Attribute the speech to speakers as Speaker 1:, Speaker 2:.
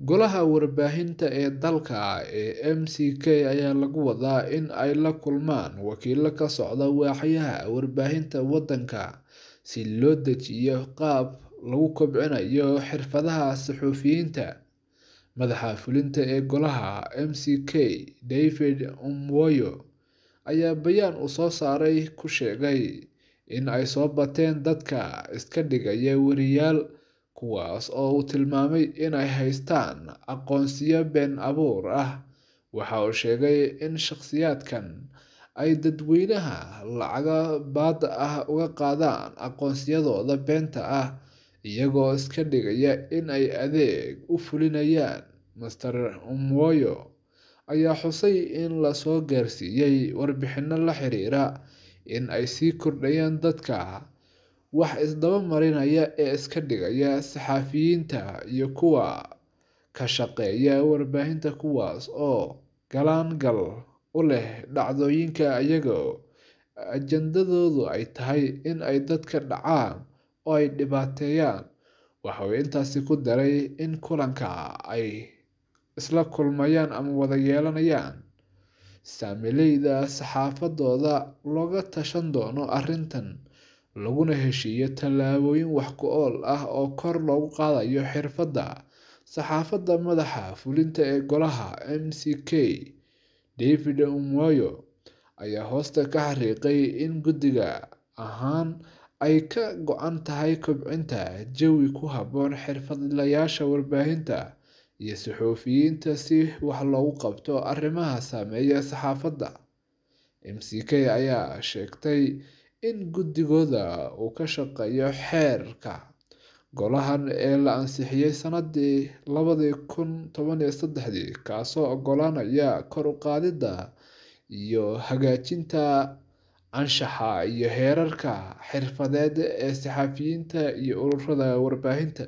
Speaker 1: Golaha warbaahinta ee dalka ah ee m c k ayaa lagu wadaa in ay la kulmaan wakiilo ka socda waaxyaha warbaahinta waddanka si loo dejiyo qaab lagu kobcinayo xirfadaha saxuufiyiinta Madaxa fulinta ee Golaha, m c k David umwoyo ayaa bayaan uu soo saaray ku sheegay in ay soo bateen dadka iska dhigaya wariyaal kuwaas oo uu tilmaamay inay haystaan aqoonsiyo been abuur ah waxa uu sheegay in shakhsiyaadkan ay dadweynaha lacaga baadha ah uga qaadaan aqoonsiyadooda beenta ah iyagoo iska dhigaya in ay adeeg u fulinayaan master Moyo ayaa xusay in lasoo gaarsiiyey warbixinno la xiriira in ay sii kordhayaan dadka wax isdaba marinaya ee iska dhigaya saxaafiyiinta iyo kuwa ka shaqeeya warbaahinta kuwaas oo galaan gal u leh dhacdooyinka iyagoo oo ajandadoodu ay tahay in ay dadka dhacaan oo ay dhibaateeyaan waxa intaasi ku daray in kulanka ay isla kulmayaan ama wada yeelanayaan saamileyda saxaafadooda looga tashan doono arrintan laguna heshiiyo tallaabooyin wax ku ool ah oo kor loogu qaadayo xirfadda saxaafadda madaxa fulinta ee Golaha m c k David umoyo ayaa hoosta ka xariiqay in guddiga ahaan ay ka go'an tahay kobcinta jawi ku habboon xirfadlayaasha warbaahinta iyo suxufiyiinta si wax loogu qabto arrimaha saameeya saxaafadda. k ayaa sheegtay in guddigooda uu ka shaqeeyo xeerka golahan ee la ansixiyey sanadii labadii kun toban iyo saddexdii kaasoo ogolaanaya kor u qaadidda iyo hagaajinta anshaxa iyo heerarka xirfadeed ee saxaafiyiinta iyo ururada warbaahinta.